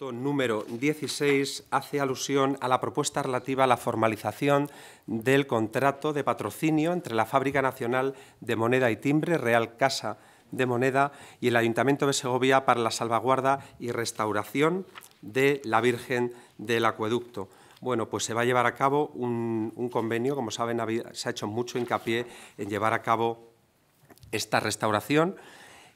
número 16 hace alusión a la propuesta relativa a la formalización del contrato de patrocinio entre la Fábrica Nacional de Moneda y Timbre, Real Casa de Moneda, y el Ayuntamiento de Segovia para la salvaguarda y restauración de la Virgen del Acueducto. Bueno, pues se va a llevar a cabo un, un convenio, como saben, se ha hecho mucho hincapié en llevar a cabo esta restauración.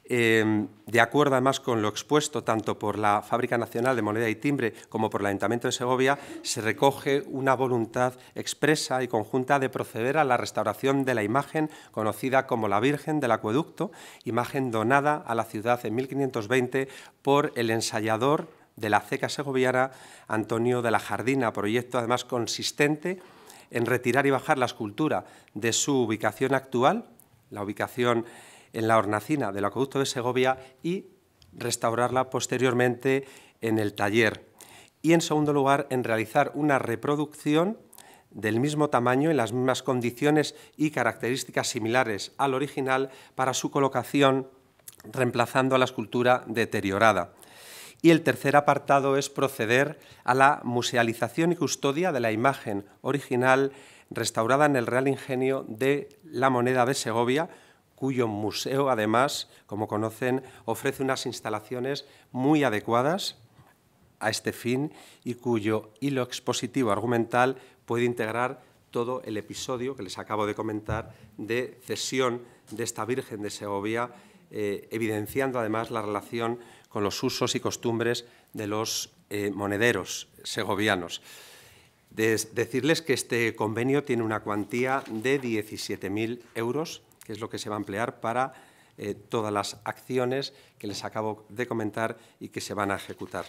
Em, de acuerdo además con lo expuesto tanto por la Fábrica Nacional de Moneda y Timbre como por el Ayuntamiento de Segovia, se recoge una voluntad expresa y conjunta de proceder a la restauración de la imagen conocida como la Virgen del Acueducto, imagen donada a la ciudad en 1520 por el ensayador de la ceca segoviana Antonio de la Jardina, proyecto además consistente en retirar y bajar la escultura de su ubicación actual, la ubicación en la hornacina del acueducto de Segovia y restaurarla posteriormente en el taller. Y en segundo lugar, en realizar una reproducción del mismo tamaño, en las mismas condiciones y características similares al original para su colocación, reemplazando a la escultura deteriorada. Y el tercer apartado es proceder a la musealización y custodia de la imagen original restaurada en el Real Ingenio de la Moneda de Segovia, cuyo museo, además, como conocen, ofrece unas instalaciones muy adecuadas a este fin y cuyo hilo expositivo argumental puede integrar todo el episodio que les acabo de comentar de cesión de esta Virgen de Segovia, eh, evidenciando además la relación con los usos y costumbres de los eh, monederos segovianos. decirles que este convenio tiene una cuantía de 17.000 euros que es lo que se va a emplear para eh, todas las acciones que les acabo de comentar y que se van a ejecutar.